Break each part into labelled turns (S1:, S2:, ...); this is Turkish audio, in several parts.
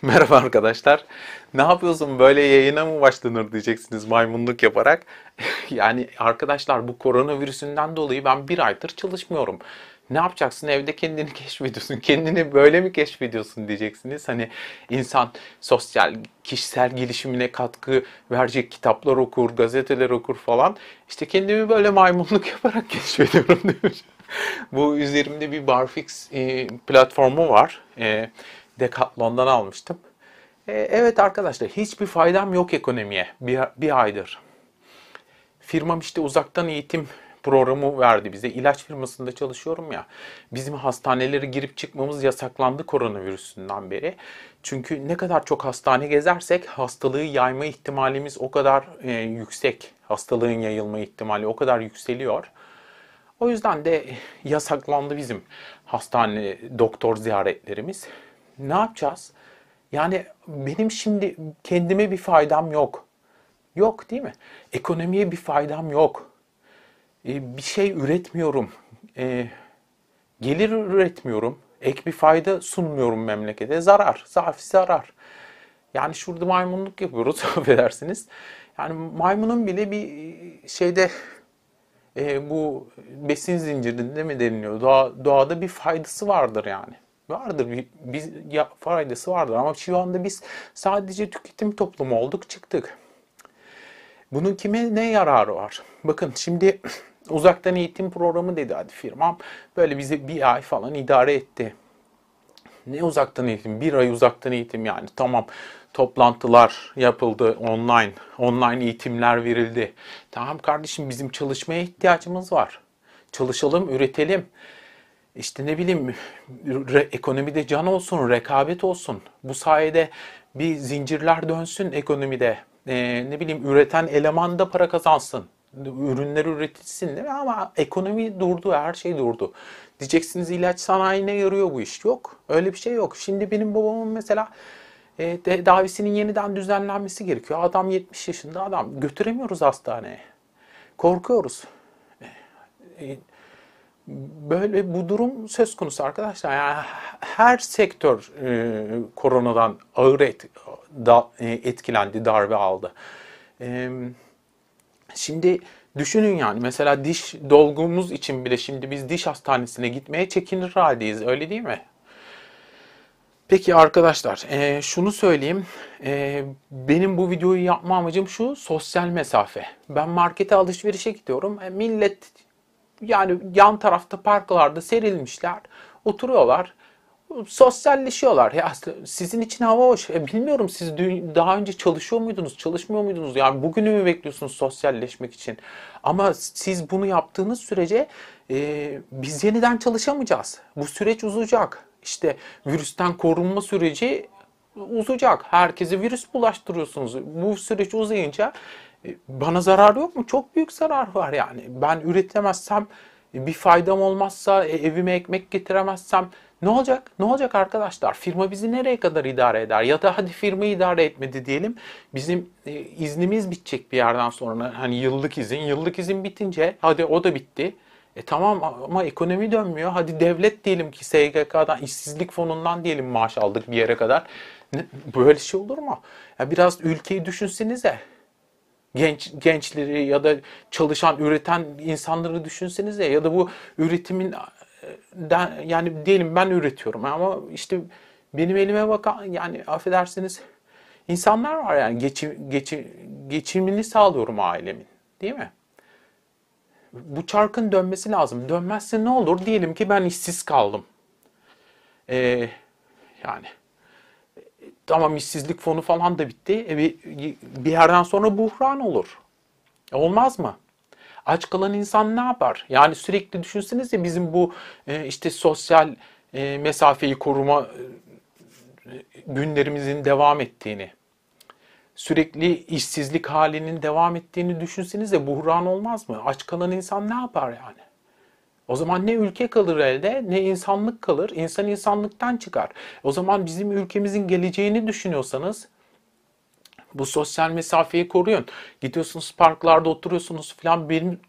S1: Merhaba arkadaşlar. Ne yapıyorsun böyle yayına mı başlanır diyeceksiniz maymunluk yaparak. yani arkadaşlar bu koronavirüsünden dolayı ben bir aydır çalışmıyorum. Ne yapacaksın evde kendini keşfediyorsun. Kendini böyle mi keşfediyorsun diyeceksiniz. Hani insan sosyal kişisel gelişimine katkı verecek kitaplar okur, gazeteler okur falan. İşte kendimi böyle maymunluk yaparak keşfediyorum demiş. bu üzerimde bir Barfix e, platformu var. E, Decathlon'dan almıştım. E, evet arkadaşlar hiçbir faydam yok ekonomiye bir, bir aydır. Firmam işte uzaktan eğitim programı verdi bize. İlaç firmasında çalışıyorum ya. Bizim hastanelere girip çıkmamız yasaklandı koronavirüsünden beri. Çünkü ne kadar çok hastane gezersek hastalığı yayma ihtimalimiz o kadar e, yüksek. Hastalığın yayılma ihtimali o kadar yükseliyor. O yüzden de yasaklandı bizim hastane doktor ziyaretlerimiz. Ne yapacağız? Yani benim şimdi kendime bir faydam yok. Yok değil mi? Ekonomiye bir faydam yok. Ee, bir şey üretmiyorum. Ee, gelir üretmiyorum. Ek bir fayda sunmuyorum memlekete. Zarar, zaaf zarar. Yani şurada maymunluk yapıyoruz affedersiniz. Yani maymunun bile bir şeyde e, bu besin zincirinde mi deniliyor? Doğa, doğada bir faydası vardır yani vardır. Bir, biz ya, faydası vardır ama şu anda biz sadece tüketim toplumu olduk çıktık. Bunun kime ne yararı var? Bakın şimdi uzaktan eğitim programı dedi hadi firmam. Böyle bize bir ay falan idare etti. Ne uzaktan eğitim? Bir ay uzaktan eğitim yani. Tamam toplantılar yapıldı online. Online eğitimler verildi. Tamam kardeşim bizim çalışmaya ihtiyacımız var. Çalışalım, üretelim işte ne bileyim re, ekonomide can olsun, rekabet olsun. Bu sayede bir zincirler dönsün ekonomide. E, ne bileyim üreten eleman da para kazansın. Ürünler üretilsin değil mi? Ama ekonomi durdu, her şey durdu. Diyeceksiniz ilaç sanayine yarıyor bu iş. Yok, öyle bir şey yok. Şimdi benim babamın mesela e, tedavisinin yeniden düzenlenmesi gerekiyor. Adam 70 yaşında adam. Götüremiyoruz hastaneye. Korkuyoruz. E, e böyle bu durum söz konusu arkadaşlar. Yani her sektör e, koronadan ağır et, da, e, etkilendi, darbe aldı. E, şimdi düşünün yani mesela diş dolgumuz için bile şimdi biz diş hastanesine gitmeye çekinir haldeyiz öyle değil mi? Peki arkadaşlar e, şunu söyleyeyim. E, benim bu videoyu yapma amacım şu sosyal mesafe. Ben markete alışverişe gidiyorum. E, millet yani yan tarafta parklarda serilmişler. Oturuyorlar. Sosyalleşiyorlar. Ya sizin için hava hoş. E bilmiyorum siz dün daha önce çalışıyor muydunuz, çalışmıyor muydunuz? Yani bugünü mü bekliyorsunuz sosyalleşmek için? Ama siz bunu yaptığınız sürece e, biz yeniden çalışamayacağız. Bu süreç uzayacak. İşte virüsten korunma süreci uzayacak. Herkesi virüs bulaştırıyorsunuz. Bu süreç uzayınca bana zarar yok mu? Çok büyük zarar var yani. Ben üretemezsem, bir faydam olmazsa, e, evime ekmek getiremezsem ne olacak? Ne olacak arkadaşlar? Firma bizi nereye kadar idare eder? Ya da hadi firma idare etmedi diyelim. Bizim e, iznimiz bitecek bir yerden sonra. Hani yıllık izin. Yıllık izin bitince hadi o da bitti. E tamam ama ekonomi dönmüyor. Hadi devlet diyelim ki SGK'dan, işsizlik fonundan diyelim maaş aldık bir yere kadar. Böyle şey olur mu? Ya biraz ülkeyi düşünsenize genç gençleri ya da çalışan, üreten insanları düşünsenize ya da bu üretimin e, yani diyelim ben üretiyorum ama işte benim elime bakan yani affedersiniz insanlar var yani geçim, geçim, geçimini sağlıyorum ailemin değil mi? Bu çarkın dönmesi lazım. Dönmezse ne olur? Diyelim ki ben işsiz kaldım. Ee, yani Tamam işsizlik fonu falan da bitti. E bir, bir yerden sonra buhran olur. E olmaz mı? Aç kalan insan ne yapar? Yani sürekli düşünsenize bizim bu e, işte sosyal e, mesafeyi koruma e, günlerimizin devam ettiğini, sürekli işsizlik halinin devam ettiğini düşünsenize buhran olmaz mı? Aç kalan insan ne yapar yani? O zaman ne ülke kalır elde ne insanlık kalır. İnsan insanlıktan çıkar. O zaman bizim ülkemizin geleceğini düşünüyorsanız bu sosyal mesafeyi koruyun. Gidiyorsunuz parklarda oturuyorsunuz falan. Benim,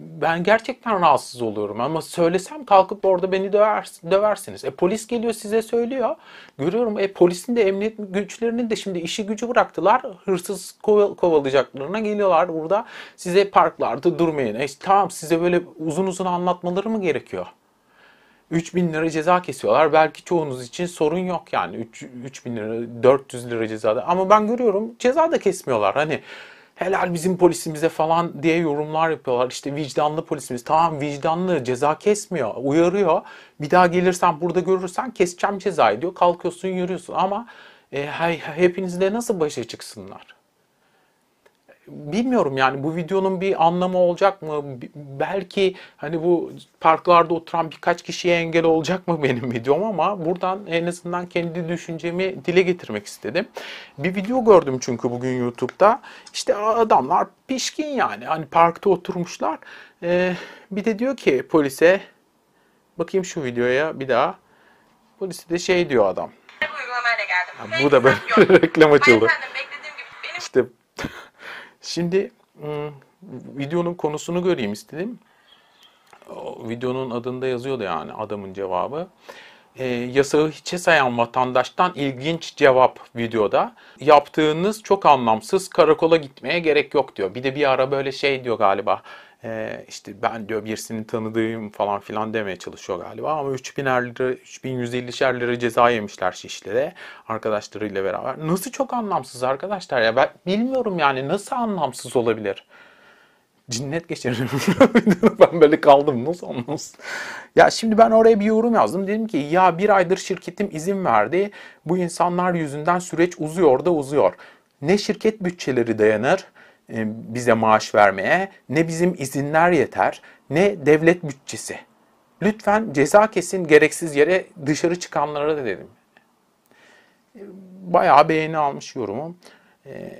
S1: ben gerçekten rahatsız oluyorum ama söylesem kalkıp orada beni döversin, döversiniz. E polis geliyor size söylüyor. Görüyorum e polisin de emniyet güçlerinin de şimdi işi gücü bıraktılar. Hırsız kov kovalayacaklarına geliyorlar burada. Size parklarda durmayın. E, tamam size böyle uzun uzun anlatmaları mı gerekiyor? 3000 lira ceza kesiyorlar. Belki çoğunuz için sorun yok yani 3, 3000 lira 400 lira cezada. Ama ben görüyorum ceza da kesmiyorlar. Hani helal bizim polisimize falan diye yorumlar yapıyorlar. İşte vicdanlı polisimiz tamam vicdanlı ceza kesmiyor uyarıyor. Bir daha gelirsen burada görürsen keseceğim cezayı diyor. Kalkıyorsun yürüyorsun ama e, hepinizle nasıl başa çıksınlar? bilmiyorum yani bu videonun bir anlamı olacak mı? Belki hani bu parklarda oturan birkaç kişiye engel olacak mı benim videom ama buradan en azından kendi düşüncemi dile getirmek istedim. Bir video gördüm çünkü bugün YouTube'da. İşte adamlar pişkin yani. Hani parkta oturmuşlar. Ee, bir de diyor ki polise bakayım şu videoya bir daha. Polise de şey diyor adam. Uygulamaya geldim. Ya, bu da böyle reklam açıldı. İşte Şimdi videonun konusunu göreyim istedim. videonun adında yazıyordu yani adamın cevabı. E, yasağı hiçe sayan vatandaştan ilginç cevap videoda. Yaptığınız çok anlamsız karakola gitmeye gerek yok diyor. Bir de bir ara böyle şey diyor galiba e, işte ben diyor birisini tanıdığım falan filan demeye çalışıyor galiba ama 3000 er lira 3150'şer lira ceza yemişler Şişli'de arkadaşlarıyla beraber. Nasıl çok anlamsız arkadaşlar ya ben bilmiyorum yani nasıl anlamsız olabilir? Cinnet geçiririm. ben böyle kaldım. Nasıl anlamsız? Ya şimdi ben oraya bir yorum yazdım. Dedim ki ya bir aydır şirketim izin verdi. Bu insanlar yüzünden süreç uzuyor da uzuyor. Ne şirket bütçeleri dayanır e, bize maaş vermeye ne bizim izinler yeter ne devlet bütçesi. Lütfen ceza kesin gereksiz yere dışarı çıkanlara da dedim. Bayağı beğeni almış yorumum. E,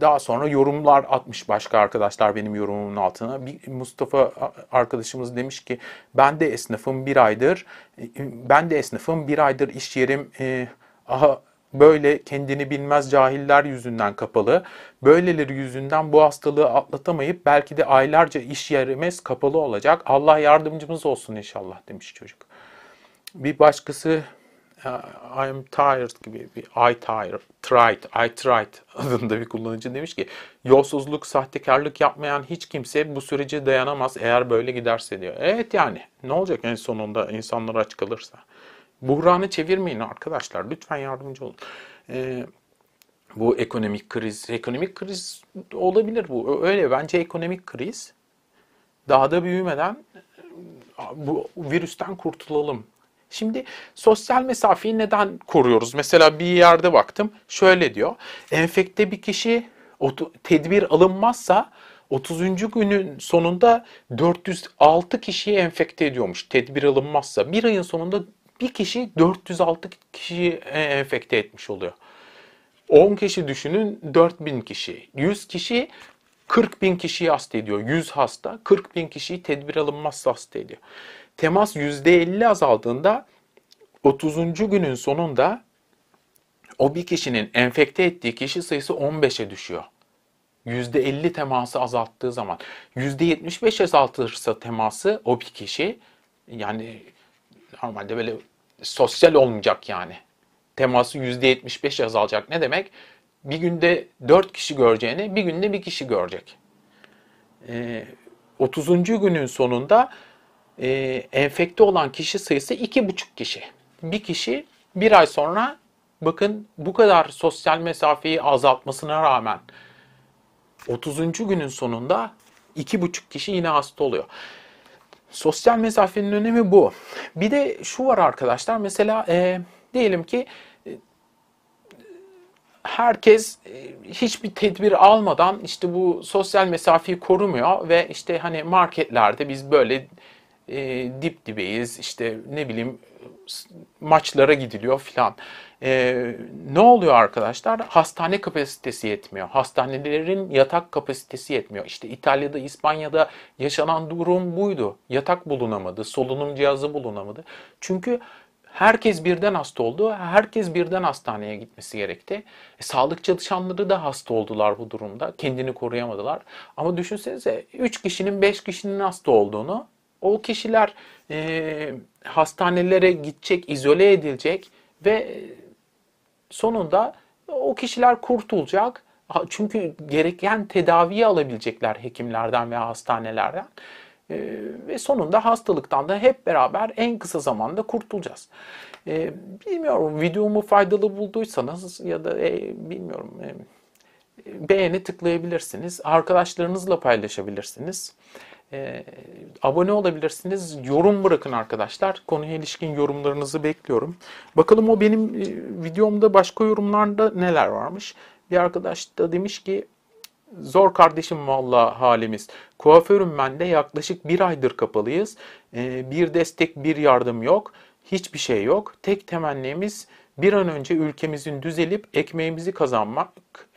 S1: daha sonra yorumlar atmış başka arkadaşlar benim yorumumun altına. Bir Mustafa arkadaşımız demiş ki ben de esnafım bir aydır, e, ben de esnafım bir aydır iş yerim aha, böyle kendini bilmez cahiller yüzünden kapalı. Böyleleri yüzünden bu hastalığı atlatamayıp belki de aylarca iş yerimiz kapalı olacak. Allah yardımcımız olsun inşallah demiş çocuk. Bir başkası I'm tired gibi bir I tired, tried, I tried adında bir kullanıcı demiş ki yolsuzluk, sahtekarlık yapmayan hiç kimse bu sürece dayanamaz eğer böyle giderse diyor. Evet yani ne olacak en sonunda insanlar aç kalırsa. Buhranı çevirmeyin arkadaşlar. Lütfen yardımcı olun. Ee, bu ekonomik kriz, ekonomik kriz olabilir bu. Öyle bence ekonomik kriz daha da büyümeden e, bu virüsten kurtulalım. Şimdi sosyal mesafeyi neden koruyoruz? Mesela bir yerde baktım şöyle diyor. Enfekte bir kişi tedbir alınmazsa 30. günün sonunda 406 kişiyi enfekte ediyormuş tedbir alınmazsa. Bir ayın sonunda bir kişi 406 kişiyi e, enfekte etmiş oluyor. 10 kişi düşünün 4000 kişi. 100 kişi 40 bin kişiyi hasta ediyor. 100 hasta 40 bin kişiyi tedbir alınmazsa hasta ediyor. Temas %50 azaldığında 30. günün sonunda o bir kişinin enfekte ettiği kişi sayısı 15'e düşüyor. %50 teması azalttığı zaman. %75 azaltırsa teması o bir kişi yani normalde böyle sosyal olmayacak yani. Teması %75 azalacak. Ne demek? Bir günde 4 kişi göreceğini bir günde bir kişi görecek. E, ee, 30. günün sonunda e, enfekte olan kişi sayısı 2,5 kişi. Bir kişi bir ay sonra bakın bu kadar sosyal mesafeyi azaltmasına rağmen 30. günün sonunda 2,5 kişi yine hasta oluyor. Sosyal mesafenin önemi bu. Bir de şu var arkadaşlar mesela e, diyelim ki e, herkes e, hiçbir tedbir almadan işte bu sosyal mesafeyi korumuyor ve işte hani marketlerde biz böyle e, dip dibeyiz işte ne bileyim maçlara gidiliyor filan. E, ne oluyor arkadaşlar? Hastane kapasitesi yetmiyor. Hastanelerin yatak kapasitesi yetmiyor. İşte İtalya'da, İspanya'da yaşanan durum buydu. Yatak bulunamadı, solunum cihazı bulunamadı. Çünkü Herkes birden hasta oldu. Herkes birden hastaneye gitmesi gerekti. E, sağlık çalışanları da hasta oldular bu durumda. Kendini koruyamadılar. Ama düşünsenize 3 kişinin 5 kişinin hasta olduğunu o kişiler e, hastanelere gidecek, izole edilecek ve sonunda o kişiler kurtulacak. Çünkü gereken tedaviyi alabilecekler hekimlerden veya hastanelerden. E, ve sonunda hastalıktan da hep beraber en kısa zamanda kurtulacağız. E, bilmiyorum videomu faydalı bulduysanız ya da e, bilmiyorum e, beğeni tıklayabilirsiniz. Arkadaşlarınızla paylaşabilirsiniz. E, abone olabilirsiniz. Yorum bırakın arkadaşlar. Konuya ilişkin yorumlarınızı bekliyorum. Bakalım o benim e, videomda başka yorumlarda neler varmış. Bir arkadaş da demiş ki Zor kardeşim vallahi halimiz. Kuaförüm ben de yaklaşık bir aydır kapalıyız. E, bir destek bir yardım yok. Hiçbir şey yok. Tek temennimiz bir an önce ülkemizin düzelip ekmeğimizi kazanmak.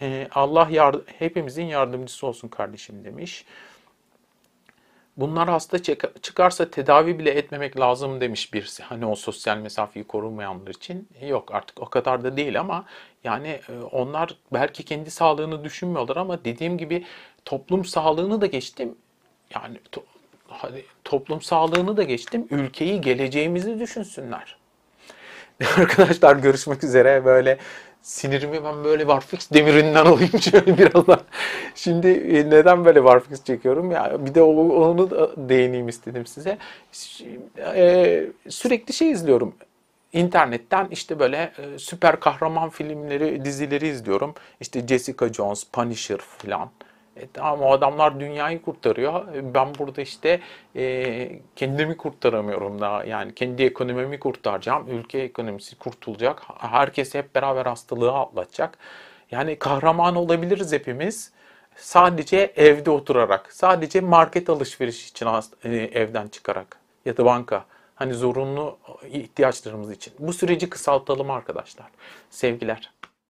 S1: E, Allah yard hepimizin yardımcısı olsun kardeşim demiş bunlar hasta çıkarsa tedavi bile etmemek lazım demiş birisi. Hani o sosyal mesafeyi korumayanlar için e, yok artık o kadar da değil ama yani e, onlar belki kendi sağlığını düşünmüyorlar ama dediğim gibi toplum sağlığını da geçtim. Yani to, hadi toplum sağlığını da geçtim. Ülkeyi, geleceğimizi düşünsünler. Arkadaşlar görüşmek üzere böyle sinirimi ben böyle Warfix demirinden alayım şöyle birazdan. Şimdi e, neden böyle Warfix çekiyorum? Ya bir de onu da değineyim istedim size. E, sürekli şey izliyorum. İnternetten işte böyle e, süper kahraman filmleri, dizileri izliyorum. İşte Jessica Jones, Punisher falan. E, tamam o adamlar dünyayı kurtarıyor. E, ben burada işte e, kendimi kurtaramıyorum daha. Yani kendi ekonomimi kurtaracağım. Ülke ekonomisi kurtulacak. Herkes hep beraber hastalığı atlatacak. Yani kahraman olabiliriz hepimiz. Sadece evde oturarak, sadece market alışveriş için e, evden çıkarak ya da banka. Hani zorunlu e, ihtiyaçlarımız için. Bu süreci kısaltalım arkadaşlar. Sevgiler.